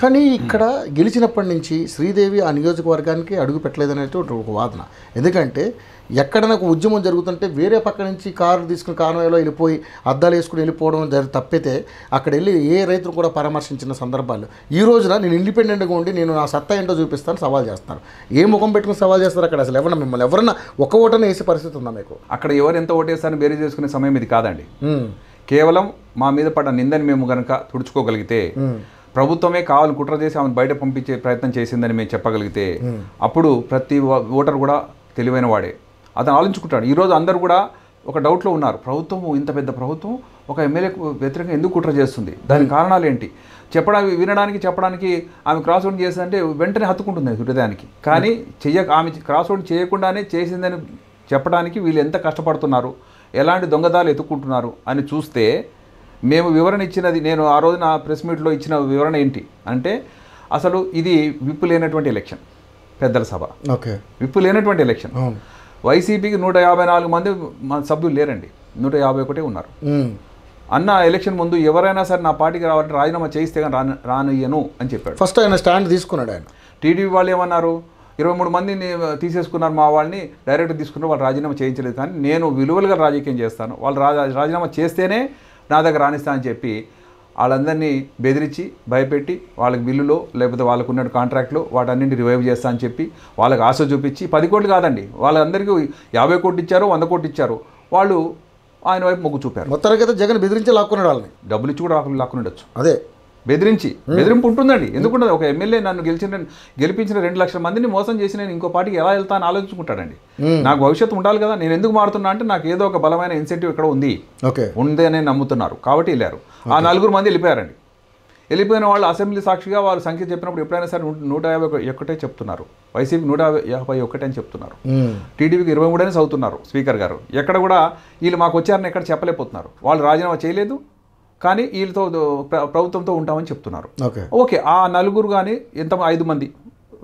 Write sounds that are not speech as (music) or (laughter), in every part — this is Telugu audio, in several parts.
కానీ ఇక్కడ గెలిచినప్పటి నుంచి శ్రీదేవి ఆ నియోజకవర్గానికి అడుగు అనేది ఒక వాదన ఎందుకంటే ఎక్కడ నాకు ఉద్యమం జరుగుతుంటే వేరే పక్క నుంచి కారు తీసుకుని కాన్వాయ్లో వెళ్ళిపోయి అద్దాలు వేసుకుని వెళ్ళిపోవడం జరిగి తప్పితే అక్కడ వెళ్ళి ఏ రైతులు కూడా పరామర్శించిన సందర్భాలు ఈ రోజున నేను ఇండిపెండెంట్గా ఉండి నేను నా సత్తా ఏంటో చూపిస్తాను సవాల్ చేస్తాను ఏ ముఖం పెట్టుకుని సవాల్ చేస్తారు అక్కడ అసలు ఎవరన్నా మిమ్మల్ని ఎవరన్నా ఒక ఓటన వేసే పరిస్థితి ఉందా మీకు అక్కడ ఎవరు ఎంత ఓటేస్తారని బేరీ చేసుకునే సమయం ఇది కాదండి కేవలం మా మీద పడ్డ నిందని మేము కనుక తుడుచుకోగలిగితే ప్రభుత్వమే కావాలి కుట్ర చేసి ఆమెను బయట పంపించే ప్రయత్నం చేసిందని మేము చెప్పగలిగితే అప్పుడు ప్రతి ఓటర్ కూడా తెలివైన వాడే అతను ఆలోచించుకుంటాడు ఈరోజు అందరు కూడా ఒక డౌట్లో ఉన్నారు ప్రభుత్వం ఇంత పెద్ద ప్రభుత్వం ఒక ఎమ్మెల్యేకు వ్యతిరేకంగా ఎందుకు కుట్ర చేస్తుంది దాని కారణాలు ఏంటి చెప్పడానికి వినడానికి చెప్పడానికి ఆమె క్రాస్ ఓన్ చేసిందంటే వెంటనే హత్తుకుంటుంది హృదయానికి కానీ చెయ్య ఆమె క్రాస్ ఓన్ చేయకుండానే చేసిందని చెప్పడానికి వీళ్ళు ఎంత కష్టపడుతున్నారు ఎలాంటి దొంగదాలు ఎత్తుక్కుంటున్నారు అని చూస్తే మేము వివరణ ఇచ్చినది నేను ఆ రోజున ప్రెస్ మీట్లో ఇచ్చిన వివరణ ఏంటి అంటే అసలు ఇది విప్పు లేనటువంటి ఎలక్షన్ పెద్దల సభ ఓకే విప్పు లేనటువంటి ఎలక్షన్ వైసీపీకి నూట యాభై నాలుగు మంది సభ్యులు లేరండి నూట యాభై ఒకటే ఉన్నారు అన్న ఎలక్షన్ ముందు ఎవరైనా సరే నా పార్టీకి రావాలంటే రాజీనామా చేయిస్తే కానీ రాను రానియ్యను అని చెప్పాడు ఫస్ట్ ఆయన స్టాండ్ తీసుకున్నాడు ఆయన టీడీపీ వాళ్ళు ఏమన్నారు ఇరవై మూడు మందిని తీసేసుకున్నారు మా వాళ్ళని డైరెక్ట్ తీసుకున్నారు వాళ్ళు రాజీనామా చేయించలేదు కానీ నేను విలువలుగా రాజకీయం చేస్తాను వాళ్ళు రాజీనామా చేస్తేనే నా దగ్గర రాణిస్తా అని చెప్పి వాళ్ళందరినీ బెదిరించి భయపెట్టి వాళ్ళకి బిల్లులో లేకపోతే వాళ్ళకు ఉన్న కాంట్రాక్ట్లో వాటన్నింటి రివైవ్ చేస్తా అని చెప్పి వాళ్ళకి ఆశ చూపించి పది కోట్లు కాదండి వాళ్ళందరికీ యాభై కోట్లు ఇచ్చారు వంద కోట్లు ఇచ్చారు వాళ్ళు ఆయన వైపు మొగ్గు చూపారు మొత్తానికి అయితే జగన్ బెదిరించి లాక్కునే వాళ్ళని డబ్బులు ఇచ్చి కూడా లాక్కుని ఉండొచ్చు అదే బెదిరించి బెదిరింపు ఉంటుందండి ఉండదు ఒక ఎమ్మెల్యే నన్ను గెలిచిన గెలిపించిన రెండు లక్షల మందిని మోసం చేసి నేను ఇంకో పార్టీకి ఎలా వెళ్తా అని ఆలోచించుకుంటాడండి నాకు భవిష్యత్తు ఉండాలి కదా నేను ఎందుకు మారుతున్నా అంటే నాకు ఏదో ఒక బలమైన ఇన్సెంటివ్ ఇక్కడ ఉంది ఉంది అని నమ్ముతున్నారు కాబట్టి వెళ్ళారు ఆ నలుగురు మంది వెళ్ళిపోయారండి వెళ్ళిపోయిన వాళ్ళు అసెంబ్లీ సాక్షిగా వారు సంఖ్య చెప్పినప్పుడు ఎప్పుడైనా సరే నూట యాభై ఒకటే చెప్తున్నారు వైసీపీ నూట యాభై ఒకటే అని చెప్తున్నారు టీడీపీకి ఇరవై మూడు అని చదువుతున్నారు స్పీకర్ గారు ఎక్కడ కూడా వీళ్ళు మాకు వచ్చారని ఎక్కడ చెప్పలేకపోతున్నారు వాళ్ళు రాజీనామా చేయలేదు కానీ వీళ్ళతో ప్రభుత్వంతో ఉంటామని చెప్తున్నారు ఓకే ఆ నలుగురు కానీ ఎంత ఐదు మంది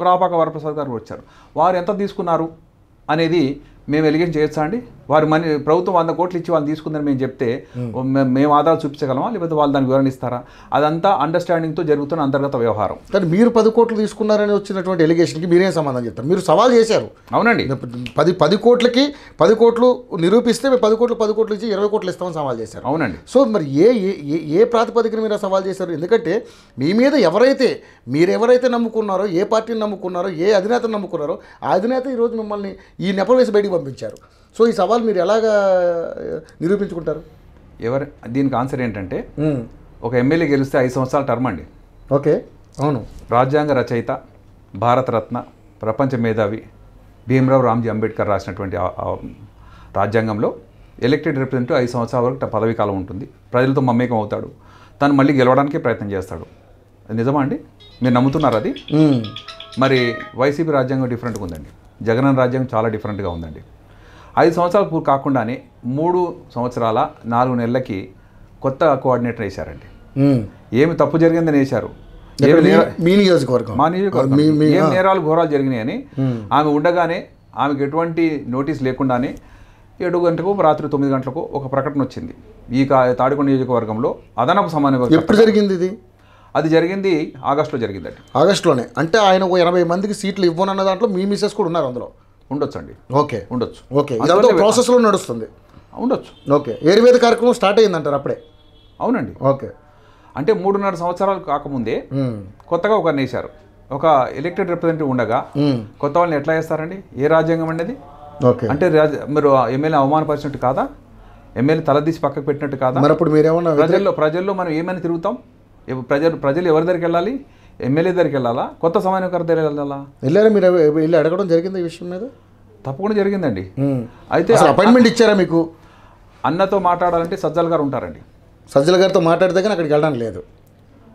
రాపాక వరప్రసాద్ గారు వచ్చారు వారు ఎంత తీసుకున్నారు అనేది మేము ఎలిగేషన్ చేయొచ్చా అండి వారు మనీ ప్రభుత్వం వంద కోట్లు ఇచ్చి వాళ్ళు తీసుకుందని మేము చెప్తే మేము ఆధారాలు చూపించగలమా లేకపోతే వాళ్ళు దాన్ని వివరణ ఇస్తారా అదంతా అండర్స్టాండింగ్తో జరుగుతున్న అంతర్గత వ్యవహారం కానీ మీరు పది కోట్లు తీసుకున్నారని వచ్చినటువంటి ఎలిగేషన్కి మీరేం సమాధానం చెప్తారు మీరు సవాల్ చేశారు అవునండి పది పది కోట్లకి పది కోట్లు నిరూపిస్తే మేము పది కోట్లు పది కోట్లు ఇచ్చి ఇరవై కోట్లు ఇస్తామని సవాల్ చేశారు అవునండి సో మరి ఏ ఏ ప్రాతిపదికన మీరు సవాల్ చేశారు ఎందుకంటే మీ మీద ఎవరైతే మీరు ఎవరైతే నమ్ముకున్నారో ఏ పార్టీని నమ్ముకున్నారో ఏ అధినేతను నమ్ముకున్నారో ఆ అధినేత ఈరోజు మిమ్మల్ని ఈ నెపం వేసి బయటికి పంపించారు సో ఈ సవాల్ మీరు ఎలాగా నిరూపించుకుంటారు ఎవరు దీనికి ఆన్సర్ ఏంటంటే ఒక ఎమ్మెల్యే గెలిస్తే ఐదు సంవత్సరాల టర్మ్ అండి ఓకే అవును రాజ్యాంగ రచయిత భారతరత్న ప్రపంచ మేధావి భీమరావు రామ్జీ అంబేద్కర్ రాసినటువంటి రాజ్యాంగంలో ఎలక్టెడ్ రిప్రజెంటేటివ్ ఐదు సంవత్సరాల వరకు పదవీ కాలం ఉంటుంది ప్రజలతో మమ్మేకం అవుతాడు తను మళ్ళీ గెలవడానికే ప్రయత్నం చేస్తాడు నిజమా అండి మీరు నమ్ముతున్నారు అది మరి వైసీపీ రాజ్యాంగం డిఫరెంట్గా ఉందండి జగనన్న రాజ్యాంగం చాలా డిఫరెంట్గా ఉందండి ఐదు సంవత్సరాలు పూర్తి కాకుండానే మూడు సంవత్సరాల నాలుగు నెలలకి కొత్త కోఆర్డినేటర్ వేశారండి ఏమి తప్పు జరిగిందని వేశారు మీ నియోజకవర్గం మా నియోజకవర్గం ఏం నేరాలు ఘోరాలు జరిగినాయని ఆమె ఉండగానే ఆమెకు ఎటువంటి నోటీస్ లేకుండానే ఏడు గంటలకు రాత్రి తొమ్మిది గంటలకు ఒక ప్రకటన వచ్చింది ఈ తాడికొండ నియోజకవర్గంలో అదనపు సమాన ఎప్పుడు జరిగింది ఇది అది జరిగింది ఆగస్టులో జరిగిందండి ఆగస్టులోనే అంటే ఆయన ఎనభై మందికి సీట్లు ఇవ్వనన్న దాంట్లో మీ మిస్సెస్ కూడా ఉన్నారు అందులో ఉండొచ్చు అండి ఓకే ఉండొచ్చు ఓకే ఇదంతా ప్రాసెస్లో నడుస్తుంది ఉండొచ్చు ఓకే ఏర్వేద కార్యక్రమం స్టార్ట్ అయ్యిందంటారు అప్పుడే అవునండి ఓకే అంటే మూడున్నర సంవత్సరాలు కాకముందే కొత్తగా ఒకరిని వేశారు ఒక ఎలక్టెడ్ రిప్రజెంటేటివ్ ఉండగా కొత్త వాళ్ళని ఎట్లా చేస్తారండి ఏ రాజ్యాంగం అనేది అంటే మీరు ఎమ్మెల్యే అవమానపరిచినట్టు కాదా ఎమ్మెల్యే తలదీసి పక్కకు పెట్టినట్టు కాదా మరి అప్పుడు మీరేమన్నా ప్రజల్లో ప్రజల్లో మనం ఏమైనా తిరుగుతాం ప్రజలు ప్రజలు ఎవరి దగ్గరికి వెళ్ళాలి ఎమ్మెల్యే దగ్గరికి వెళ్ళాలా కొత్త సమన్వయకర్త దగ్గర వెళ్ళాలా వెళ్ళారా మీరు వెళ్ళి అడగడం జరిగింది ఈ విషయం మీద తప్పకుండా జరిగిందండి అయితే అపాయింట్మెంట్ ఇచ్చారా మీకు అన్నతో మాట్లాడాలంటే సజ్జల్ గారు ఉంటారండి సజ్జల గారితో మాట్లాడితే కానీ అక్కడికి వెళ్ళడం లేదు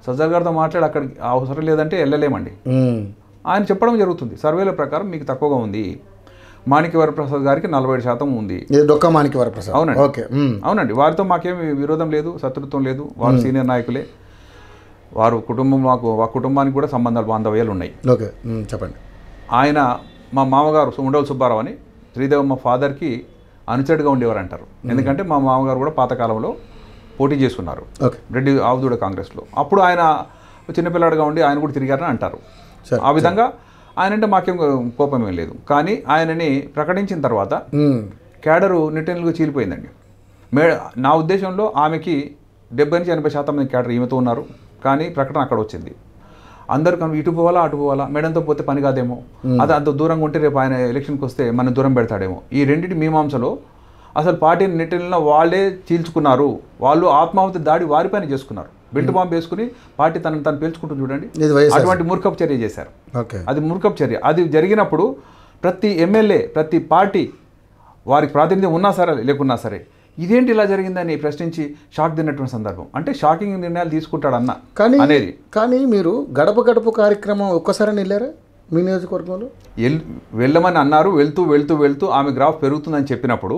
సజ్జల్ గారితో మాట్లాడి అక్కడికి అవసరం లేదంటే వెళ్ళలేమండి ఆయన చెప్పడం జరుగుతుంది సర్వేల ప్రకారం మీకు తక్కువగా ఉంది మాణిక్యవర ప్రసాద్ గారికి నలభై శాతం ఉంది డొక్క మాణిక్యవర ప్రసాద్ అవునండి ఓకే అవునండి వారితో మాకేమి విరోధం లేదు శత్రుత్వం లేదు వారు సీనియర్ నాయకులే వారు కుటుంబం మాకు ఆ కుటుంబానికి కూడా సంబంధాలు బాంధవ్యాలు ఉన్నాయి ఓకే చెప్పండి ఆయన మా మామగారు ఉండవల సుబ్బారావు అని శ్రీదేవి మా ఫాదర్కి అనుచరుడుగా ఉండేవారు అంటారు ఎందుకంటే మా మామగారు కూడా పాతకాలంలో పోటీ చేసుకున్నారు రెడ్డి ఆవుదూడ కాంగ్రెస్లో అప్పుడు ఆయన చిన్నపిల్లాడుగా ఉండి ఆయన కూడా తిరిగారని అంటారు ఆ విధంగా ఆయన అంటే మాకేం కోపం ఏం లేదు కానీ ఆయనని ప్రకటించిన తర్వాత క్యాడరు నిట్టెనలుగా చీలిపోయిందండి మే నా ఉద్దేశంలో ఆమెకి డెబ్బై నుంచి ఎనభై శాతం మంది క్యాడర్ ఈమెతో ఉన్నారు కానీ ప్రకటన అక్కడ వచ్చింది అందరు ఇటు పోవాలా అటు పోవాలా మేడంతో పోతే పని కాదేమో అది అంత దూరంగా ఉంటే రేపు ఆయన ఎలక్షన్కి వస్తే మనం దూరం పెడతాడేమో ఈ రెండింటి మీమాంసలో అసలు పార్టీని నెట్టిన వాళ్ళే చీల్చుకున్నారు వాళ్ళు ఆత్మాహుతి దాడి వారి పైన చేసుకున్నారు బెల్ట్ బాంబు వేసుకుని పార్టీ తనను తను పేల్చుకుంటుంది చూడండి అటువంటి మూర్ఖపు చర్య చేశారు అది మూర్ఖపు చర్య అది జరిగినప్పుడు ప్రతి ఎమ్మెల్యే ప్రతి పార్టీ వారికి ప్రాతినిధ్యం ఉన్నా సరే లేకున్నా సరే ఇదేంటి ఇలా జరిగిందని ప్రశ్నించి షాక్ తిన్నటువంటి సందర్భం అంటే షాకింగ్ నిర్ణయాలు తీసుకుంటాడు అన్న కానీ అనేది కానీ మీరు గడప గడప కార్యక్రమం ఒక్కసారి వెళ్ళారా మీ నియోజకవర్గంలో వెళ్ళమని అన్నారు వెళ్తూ వెళ్తూ వెళ్తూ ఆమె గ్రాఫ్ పెరుగుతుందని చెప్పినప్పుడు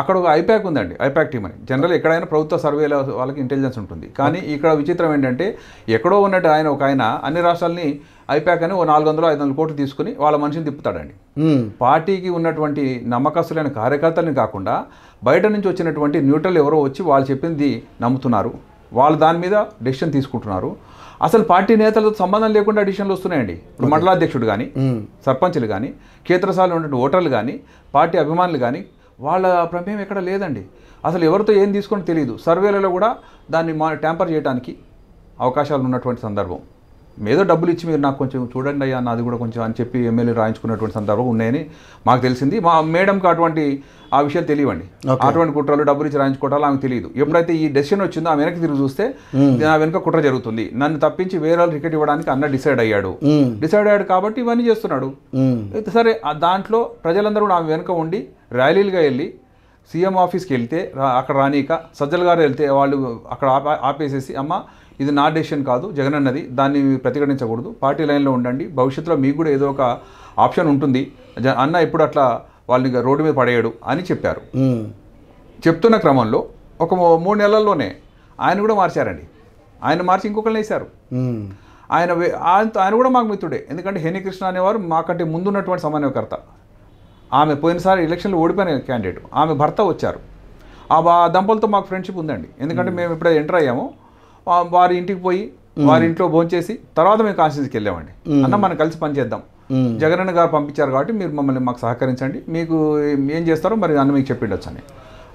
అక్కడ ఒక ఐపాక్ ఉందండి ఐపాక్ టీమ్ అని జనరల్ ఎక్కడైనా ప్రభుత్వ సర్వేల వాళ్ళకి ఇంటెలిజెన్స్ ఉంటుంది కానీ ఇక్కడ విచిత్రం ఏంటంటే ఎక్కడో ఉన్నట్టు ఆయన ఒక ఆయన అన్ని రాష్ట్రాలని అయిపోయాకని ఓ నాలుగు వందలు ఐదు వందల కోట్లు తీసుకుని వాళ్ళ మనిషిని తిప్పుతాడండి పార్టీకి ఉన్నటువంటి నమ్మకస్తులైన కార్యకర్తలని కాకుండా బయట నుంచి వచ్చినటువంటి న్యూట్రల్ ఎవరో వచ్చి వాళ్ళు చెప్పింది నమ్ముతున్నారు వాళ్ళు దాని మీద డెసిషన్ తీసుకుంటున్నారు అసలు పార్టీ నేతలతో సంబంధం లేకుండా అడిషన్లు వస్తున్నాయండి ఇప్పుడు మండలాధ్యక్షుడు కానీ సర్పంచ్లు కానీ క్షేత్రస్థాయిలో ఉన్నటువంటి ఓటర్లు కానీ పార్టీ అభిమానులు కానీ వాళ్ళ ప్రమేయం ఎక్కడ లేదండి అసలు ఎవరితో ఏం తీసుకుని తెలియదు సర్వేలలో కూడా దాన్ని మా ట్యాంపర్ చేయడానికి అవకాశాలు ఉన్నటువంటి సందర్భం ఏదో డబ్బులు ఇచ్చి మీరు నాకు కొంచెం చూడండి అయ్యా నాది కూడా కొంచెం అని చెప్పి ఎమ్మెల్యే రాయించుకున్నటువంటి సందర్భం ఉన్నాయని మాకు తెలిసింది మా మేడంకి అటువంటి ఆ విషయాలు తెలియవండి అటువంటి కుట్రలు డబ్బులు ఇచ్చి రాయించుకోవటాలు ఆమెకు తెలియదు ఎప్పుడైతే ఈ డెసిషన్ వచ్చిందో ఆ వెనక్కి తిరిగి చూస్తే ఆ వెనుక కుట్ర జరుగుతుంది నన్ను తప్పించి వేరే వాళ్ళు టికెట్ ఇవ్వడానికి అన్న డిసైడ్ అయ్యాడు డిసైడ్ అయ్యాడు కాబట్టి ఇవన్నీ చేస్తున్నాడు సరే దాంట్లో ప్రజలందరూ కూడా ఆమె వెనుక ఉండి ర్యాలీలుగా వెళ్ళి సీఎం ఆఫీస్కి వెళ్తే అక్కడ రానీక సజ్జల గారు వెళ్తే వాళ్ళు అక్కడ ఆపేసేసి అమ్మ ఇది నా డెసిషన్ కాదు జగన్ అన్నది దాన్ని ప్రతిఘటించకూడదు పార్టీ లైన్లో ఉండండి భవిష్యత్తులో మీకు కూడా ఏదో ఒక ఆప్షన్ ఉంటుంది అన్న ఎప్పుడు అట్లా వాళ్ళని రోడ్డు మీద పడేయడు అని చెప్పారు చెప్తున్న క్రమంలో ఒక మూడు నెలల్లోనే ఆయన కూడా మార్చారండి ఆయన మార్చి ఇంకొకరిని వేశారు ఆయన ఆయన ఆయన కూడా మాకు మిత్రుడే ఎందుకంటే హేనికృష్ణ అనేవారు మాకంటే ముందున్నటువంటి సమన్వయకర్త ఆమె పోయినసారి ఎలక్షన్లో ఓడిపోయిన క్యాండిడేట్ ఆమె భర్త వచ్చారు ఆ దంపలతో మాకు ఫ్రెండ్షిప్ ఉందండి ఎందుకంటే మేము ఇప్పుడే ఎంటర్ అయ్యాము వారి ఇంటికి పోయి వారి ఇంట్లో భోంచేసి తర్వాత మేము కాన్స్టిట్యూన్సీకి వెళ్ళామండి అన్న మనం కలిసి పనిచేద్దాం జగనన్న గారు పంపించారు కాబట్టి మీరు మమ్మల్ని మాకు సహకరించండి మీకు ఏం చేస్తారో మరి అన్న మీకు చెప్పిండొచ్చు అని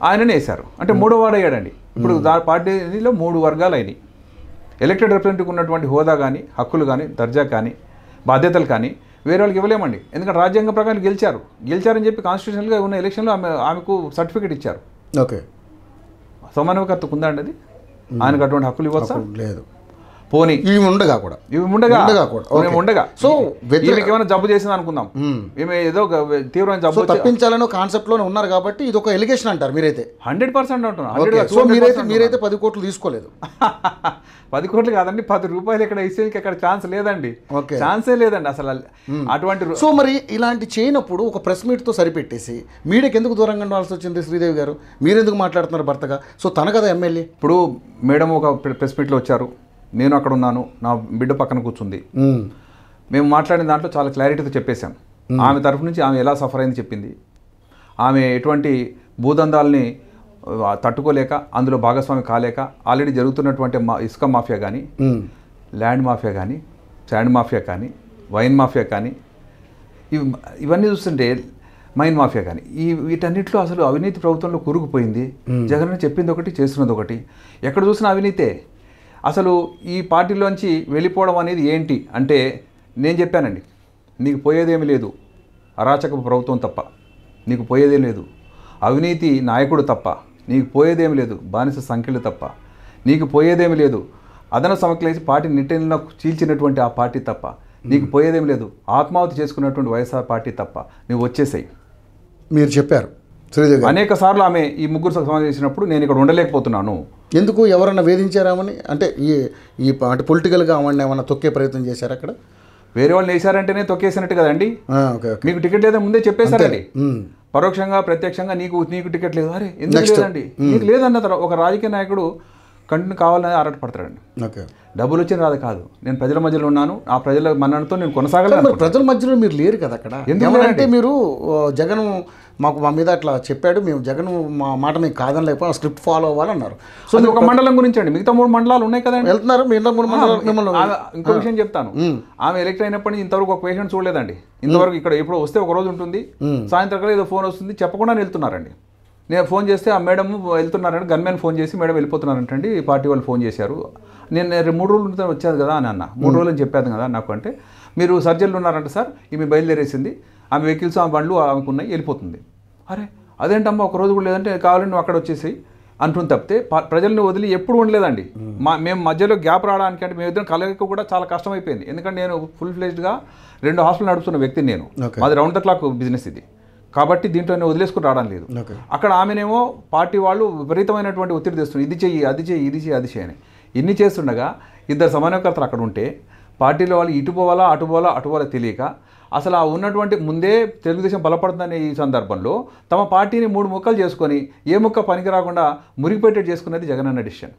ఆయననే వేశారు అంటే మూడో వాడు అయ్యాడండి ఇప్పుడు పార్టీలో మూడు వర్గాలు అయినాయి ఎలక్టెడ్ రిప్రజెంటేటివ్ ఉన్నటువంటి హోదా కానీ హక్కులు కానీ దర్జా కానీ బాధ్యతలు కానీ వేరే వాళ్ళకి ఇవ్వలేమండి ఎందుకంటే రాజ్యాంగ ప్రకారం గెలిచారు గెలిచారని చెప్పి కాన్స్టిట్యూషన్గా ఉన్న ఎలక్షన్లో ఆమె ఆమెకు సర్టిఫికేట్ ఇచ్చారు ఓకే సమానవకర్తకు ఉందండి అండి అది ఆయనకు అటువంటి హక్కులు ఇవ్వచ్చా లేదు పోనీ ఇవి ఉండగా కూడా ఇవి ఉండగా ఉండగా కూడా ఉండగా సో వ్యతిరేక ఏమైనా జబ్బు చేసింది అనుకుందాం ఈమె ఏదో ఒక తీవ్రమైన జబ్బు తప్పించాలని కాన్సెప్ట్ లోనే ఉన్నారు కాబట్టి ఇది ఒక ఎలిగేషన్ అంటారు మీరైతే హండ్రెడ్ పర్సెంట్ అంటున్నారు సో మీరైతే మీరైతే పది కోట్లు తీసుకోలేదు (laughs) పది కోట్లు కాదండి పది రూపాయలు ఇక్కడ ఇసేకి అక్కడ ఛాన్స్ లేదండి ఛాన్సే లేదండి అసలు అటువంటి సో మరి ఇలాంటి చేయనప్పుడు ఒక ప్రెస్ మీట్ తో సరిపెట్టేసి మీడియాకి ఎందుకు దూరంగా ఉండాల్సి వచ్చింది శ్రీదేవి గారు మీరెందుకు మాట్లాడుతున్నారు భర్తగా సో తన కదా ఎమ్మెల్యే ఇప్పుడు మేడం ఒక ప్రెస్ మీట్లో వచ్చారు నేను అక్కడ ఉన్నాను నా బిడ్డ పక్కన కూర్చుంది మేము మాట్లాడిన దాంట్లో చాలా క్లారిటీతో చెప్పేశాం ఆమె తరఫు నుంచి ఆమె ఎలా సఫర్ అయింది చెప్పింది ఆమె ఎటువంటి భూదందాల్ని తట్టుకోలేక అందులో భాగస్వామి కాలేక ఆల్రెడీ జరుగుతున్నటువంటి మా ఇసుక మాఫియా కానీ ల్యాండ్ మాఫియా కానీ శాండ్ మాఫియా కానీ వైన్ మాఫియా కానీ ఇవి ఇవన్నీ చూస్తుంటే మైన్ మాఫియా కానీ ఈ వీటన్నింటిలో అసలు అవినీతి ప్రభుత్వంలో కూరుకుపోయింది జగన్ చెప్పింది ఒకటి చేస్తున్నది ఒకటి ఎక్కడ చూసినా అవినీతే అసలు ఈ పార్టీలోంచి వెళ్ళిపోవడం అనేది ఏంటి అంటే నేను చెప్పానండి నీకు పోయేదేమీ లేదు అరాచక ప్రభుత్వం తప్ప నీకు పోయేదే లేదు అవినీతి నాయకుడు తప్ప నీకు పోయేదేమి లేదు బానిస సంఖ్యలు తప్ప నీకు పోయేదేమి లేదు అదన సమకలేసి పార్టీ నిట్టెనలో చీల్చినటువంటి ఆ పార్టీ తప్ప నీకు పోయేదేమి లేదు ఆత్మాహుతి చేసుకున్నటువంటి వైఎస్ఆర్ పార్టీ తప్ప నువ్వు వచ్చేసాయి మీరు చెప్పారు అనేక సార్లు ఆమె ఈ ముగ్గురు సమాధానం చేసినప్పుడు నేను ఇక్కడ ఉండలేకపోతున్నాను ఎందుకు ఎవరన్నా వేధించారామని అంటే ఈ ఈ అంటే పొలిటికల్గా ఆమె ఏమన్నా తొక్కే ప్రయత్నం చేశారు అక్కడ వేరే వాళ్ళు వేసారంటేనే తొక్కేసినట్టు కదండి మీకు టికెట్ లేదా ముందే చెప్పేశారండి పరోక్షంగా ప్రత్యక్షంగా నీకు నీకు టికెట్ లేదు అరే ఎందుకు లేదండి నీకు లేదన్న తర్వాత ఒక రాజకీయ నాయకుడు కంటిన్యూ కావాలని ఆరాటపడతాడండి ఓకే డబ్బులు వచ్చిన రాదు కాదు నేను ప్రజల మధ్యలో ఉన్నాను ఆ ప్రజల మన్నతో నేను కొనసాగలేదు ప్రజల మధ్యలో మీరు లేరు కదా అక్కడ ఎందుకంటే మీరు జగన్ మాకు మా మీద అట్లా చెప్పాడు మేము జగన్ మా మాట మీకు కాదని లేకపోతే స్క్రిప్ట్ ఫాలో అవ్వాలి అన్నారు సో ఒక మండలం గురించి అండి మిగతా మూడు మండలాలు ఉన్నాయి కదండి వెళ్తున్నారు మిగతా మూడు మండలాలు మిమ్మల్ని ఇంకో విషయం చెప్తాను ఆమె ఎలక్ట్ అయినప్పటి ఇంతవరకు ఒక పేషెంట్ చూడలేదండి ఇంతవరకు ఇక్కడ ఎప్పుడు వస్తే ఒక రోజు ఉంటుంది సాయంత్రం ఏదో ఫోన్ వస్తుంది చెప్పకుండా వెళ్తున్నారండి నేను ఫోన్ చేస్తే ఆ మేడం వెళ్తున్నారని గన్మెన్ ఫోన్ చేసి మేడం వెళ్ళిపోతున్నారంటండి పార్టీ వాళ్ళు ఫోన్ చేశారు నేను మూడు రోజులు ఉంటే వచ్చాను కదా అని అన్న మూడు రోజులు అని చెప్పాను కదా నాకు అంటే మీరు సర్జన్లు ఉన్నారంట సార్ ఈమె బయలుదేరేసింది ఆమె వెహికల్స్ ఆమె బండ్లు ఆమెకు ఉన్నాయి వెళ్ళిపోతుంది అరే అదేంటమ్మా ఒక రోజు కూడా లేదంటే కావాలని నువ్వు అక్కడ వచ్చేసి అంటుంది తప్పితే ప్రజలను వదిలి ఎప్పుడు ఉండలేదండి మా మేము మధ్యలో గ్యాప్ రావడానికి అంటే మేము ఇద్దరం కలగక కూడా చాలా కష్టమైపోయింది ఎందుకంటే నేను ఫుల్ ఫ్లెజ్డ్గా రెండు హాస్టల్ నడుపుతున్న వ్యక్తిని నేను మాది రౌండ్ ద క్లాక్ బిజినెస్ ఇది కాబట్టి దీంట్లో నేను వదిలేసుకుని రావడం లేదు అక్కడ ఆమెనేమో పార్టీ వాళ్ళు విపరీతమైనటువంటి ఒత్తిడి తెస్తుంది ఇది చెయ్యి అది చెయ్యి ఇది చెయ్యి అది చెయ్యి అని ఇన్ని చేస్తుండగా ఇద్దరు సమన్వయకర్తలు అక్కడ ఉంటే పార్టీలో వాళ్ళు ఇటు పోవాలా అటు పోవాలా అటు పోవాలా తెలియక అసలు ఆ ఉన్నటువంటి ముందే తెలుగుదేశం బలపడుతుందనే ఈ సందర్భంలో తమ పార్టీని మూడు ముక్కలు చేసుకొని ఏ ముక్క పనికి రాకుండా మురిగిపెట్టేట్టు చేసుకున్నది జగనన్న డిసిషన్